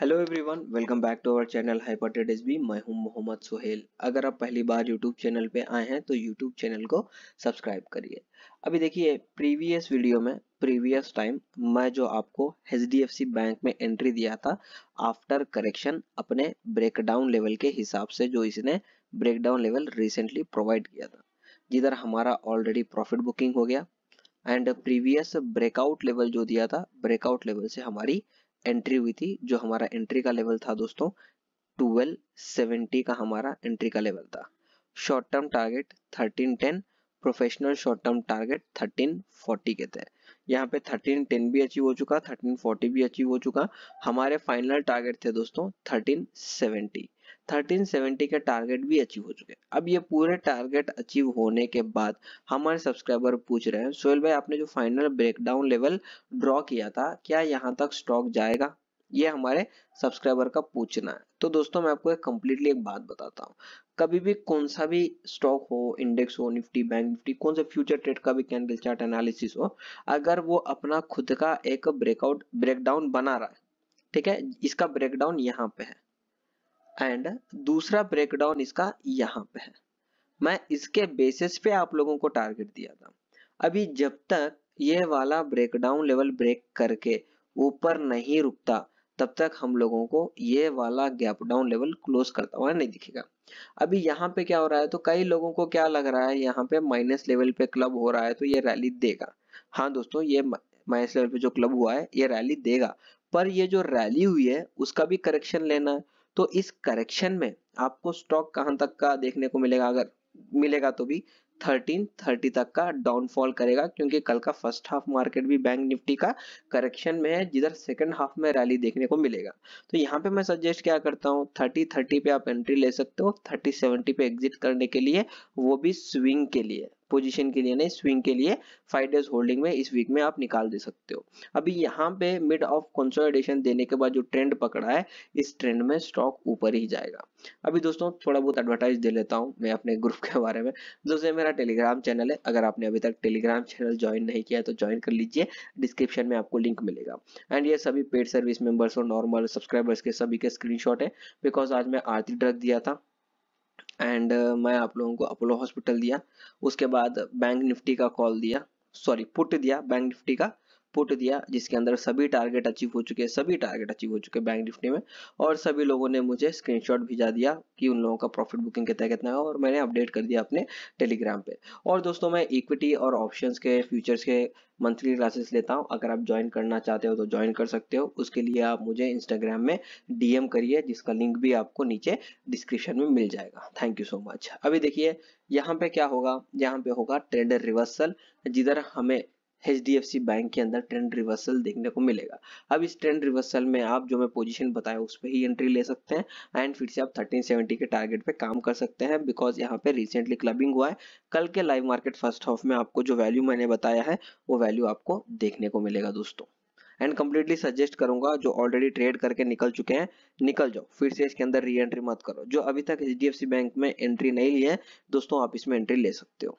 hello everyone welcome back to our channel हाइपरटेडिस बी मैं हूं मोहम्मद सुहेल अगर आप पहली बार यूट्यूब चैनल पे आए हैं तो यूट्यूब चैनल को सब्सक्राइब करिए अभी देखिए प्रीवियस वीडियो में प्रीवियस टाइम मैं जो आपको एच बैंक में एंट्री दिया था आफ्टर करेक्शन अपने ब्रेकडाउन लेवल के हिसाब से जो इसने ब्रेकडाउन लेवल रिसेंटली प्रोवाइड किया था जिधर हमारा ऑलरेडी प्रॉफिट बुकिंग हो गया एंड प्रीवियस ब्रेकआउट लेवल जो दिया था ब्रेकआउट लेवल से हमारी एंट्री हुई थी जो हमारा एंट्री का लेवल था दोस्तों 1270 का हमारा एंट्री का लेवल था short term target 1310 professional short term target 1340 के थे यहाँ पे 1310 भी अचीव हो चुका 1340 भी अचीव हो चुका हमारे फाइनल टारगेट थे दोस्तों 1370 1370 के टारगेट भी अचीव हो चुके हैं अब ये पूरे टारगेट अचीव होने के बाद हमारे सब्सक्राइबर पूछ रहे हैं सोहेल भाई आपने जो फाइनल ब्रेकडाउन लेवल ड्रॉ किया था क्या यहाँ तक स्टॉक जाएगा ये हमारे सब्सक्राइबर का पूछना है तो दोस्तों मैं आपको एक कम्प्लीटली एक बात बताता हूँ कभी भी कौन सा भी स्टॉक हो इंडेक्स हो निफ्टी बैंक निफ्टी कौन सा फ्यूचर ट्रेड का भी कैंडल चार्ट एनालिसिस हो अगर वो अपना खुद का एक ब्रेकआउट ब्रेकडाउन बना रहा है ठीक है इसका ब्रेकडाउन यहाँ पे है एंड दूसरा ब्रेकडाउन इसका यहाँ पे है मैं इसके बेसिस पे आप लोगों को टारगेट दिया था अभी जब तक ये वाला ब्रेकडाउन लेवल ब्रेक करके ऊपर नहीं रुकता तब तक हम लोगों को ये वाला गैप डाउन लेवल क्लोज करता हुआ नहीं दिखेगा अभी यहाँ पे क्या हो रहा है तो कई लोगों को क्या लग रहा है यहाँ पे माइनस लेवल पे क्लब हो रहा है तो ये रैली देगा हाँ दोस्तों ये माइनस लेवल पे जो क्लब हुआ है ये रैली देगा पर ये जो रैली हुई है उसका भी करेक्शन लेना है तो इस करेक्शन में आपको स्टॉक कहां तक का देखने को मिलेगा अगर मिलेगा तो भी 1330 तक का डाउनफॉल करेगा क्योंकि कल का फर्स्ट हाफ मार्केट भी बैंक निफ्टी का करेक्शन में है जिधर सेकंड हाफ में रैली देखने को मिलेगा तो यहाँ पे मैं सजेस्ट क्या करता हूँ 3030 पे आप एंट्री ले सकते हो 3070 पे एग्जिट करने के लिए वो भी स्विंग के लिए पोजीशन के लिए नहीं स्विंग के लिए फाइव डेज होल्डिंग में इस वीक में आप निकाल दे सकते हो अभी यहाँ पे मिड ऑफ कंसोलिडेशन देने के बाद जो ट्रेंड पकड़ा है इस ट्रेंड में स्टॉक ऊपर ही जाएगा अभी दोस्तों थोड़ा बहुत एडवर्टाइज दे लेता हूँ मैं अपने ग्रुप के बारे में दोस्तों मेरा टेलीग्राम चैनल है अगर आपने अभी तक टेलीग्राम चैनल ज्वाइन नहीं किया तो ज्वाइन कर लीजिए डिस्क्रिप्शन में आपको लिंक मिलेगा एंड ये सभी पेड सर्विस मेंबर्स और नॉर्मल सब्सक्राइबर्स के सभी के स्क्रीन है बिकॉज आज मैं आरती ड्रग दिया था एंड uh, मैं आप लोगों को अपोलो हॉस्पिटल दिया उसके बाद बैंक निफ्टी का कॉल दिया सॉरी पुट दिया बैंक निफ्टी का पुट दिया जिसके अंदर सभी टारगेट अचीव हो चुके हैं सभी टारगेट अचीव हो चुके हैं बैंक निफ्टी में और सभी लोगों ने मुझे स्क्रीनशॉट भेजा दिया कि उन लोगों का प्रॉफिट बुकिंग कितना कितना है और मैंने अपडेट कर दिया अपने टेलीग्राम पे और दोस्तों मैं इक्विटी और ऑप्शंस के फ्यूचर्स के मंथली क्लासेस लेता हूँ अगर आप ज्वाइन करना चाहते हो तो ज्वाइन कर सकते हो उसके लिए आप मुझे इंस्टाग्राम में डीएम करिए जिसका लिंक भी आपको नीचे डिस्क्रिप्शन में मिल जाएगा थैंक यू सो मच अभी देखिए यहाँ पे क्या होगा यहाँ पे होगा ट्रेंडर रिवर्सल जिधर हमें एच बैंक के अंदर ट्रेंड रिवर्सल देखने को मिलेगा अब इस ट्रेंड रिवर्सल में आप जो मैं पोजीशन बताया उस पर ही एंट्री ले सकते हैं एंड फिर से आप 1370 के टारगेट पे काम कर सकते हैं बिकॉज यहाँ पे रिसेंटली क्लबिंग हुआ है कल के लाइव मार्केट फर्स्ट हाफ में आपको जो वैल्यू मैंने बताया है वो वैल्यू आपको देखने को मिलेगा दोस्तों एंड कम्प्लीटली सजेस्ट करूंगा जो ऑलरेडी ट्रेड करके निकल चुके हैं निकल जाओ फिर से इसके अंदर री एंट्री मत करो जो अभी तक एच बैंक में एंट्री नहीं ली है दोस्तों आप इसमें एंट्री ले सकते हो